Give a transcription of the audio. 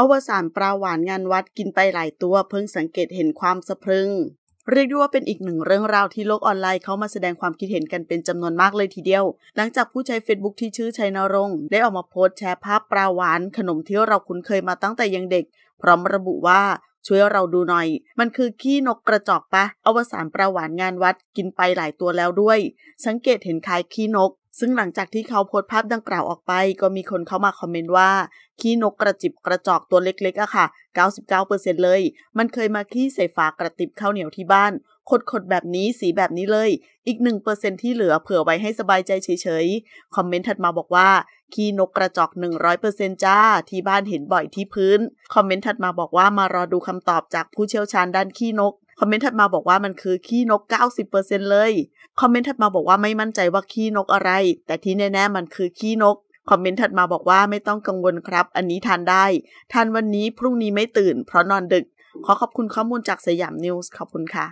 อวสานปลาหวานงานวัดกินไปหลายตัวเพิ่งสังเกตเห็นความสะพรึง เรียกได้ว่าเป็นอีกหนึ่งเรื่องราวที่โลกออนไลน์เขามาแสดงความคิดเห็นกันเป็นจำนวนมากเลยทีเดียว หลังจากผู้ใช้ Facebook ที่ชื่อชัยนรงค์ได้ออกมาโพสต์แชร์ภาพปลาหวานขนมที่เราคุ้นเคยมาตั้งแต่ยังเด็ก พร้อมระบุว่าช่วยเราดูหน่อย มันคือขี้นกกระจอกปะอวสานปลาหวานงานวัดกินไปหลายตัวแล้วด้วย สังเกตเห็นคล้ายขี้นกซึ่งหลังจากที่เขาโพสต์ภาพดังกล่าวออกไป ก็มีคนเข้ามาคอมเมนต์ว่าขี้นกกระจิบกระจอกตัวเล็กๆอะค่ะ 99%เลย มันเคยมาขี้ใส่ฝากระติบข้าวเหนียวที่บ้าน ขดๆ แบบนี้สีแบบนี้เลย อีก 1%ที่เหลือเผื่อไว้ให้สบายใจเฉยๆ คอมเมนต์ถัดมาบอกว่าขี้นกกระจอก 100%จ้า ที่บ้านเห็นบ่อยที่พื้น คอมเมนต์ถัดมาบอกว่ามารอดูคำตอบจากผู้เชี่ยวชาญด้านขี้นกคอมเมนต์ถัดมาบอกว่ามันคือขี้นก90%เลย คอมเมนต์ถัดมาบอกว่าไม่มั่นใจว่าขี้นกอะไร แต่ที่แน่ๆมันคือขี้นก คอมเมนต์ถัดมาบอกว่าไม่ต้องกังวลครับ อันนี้ทานได้ ทานวันนี้พรุ่งนี้ไม่ตื่น เพราะนอนดึก ขอขอบคุณข้อมูลจากสยามนิวส์ขอบคุณค่ะ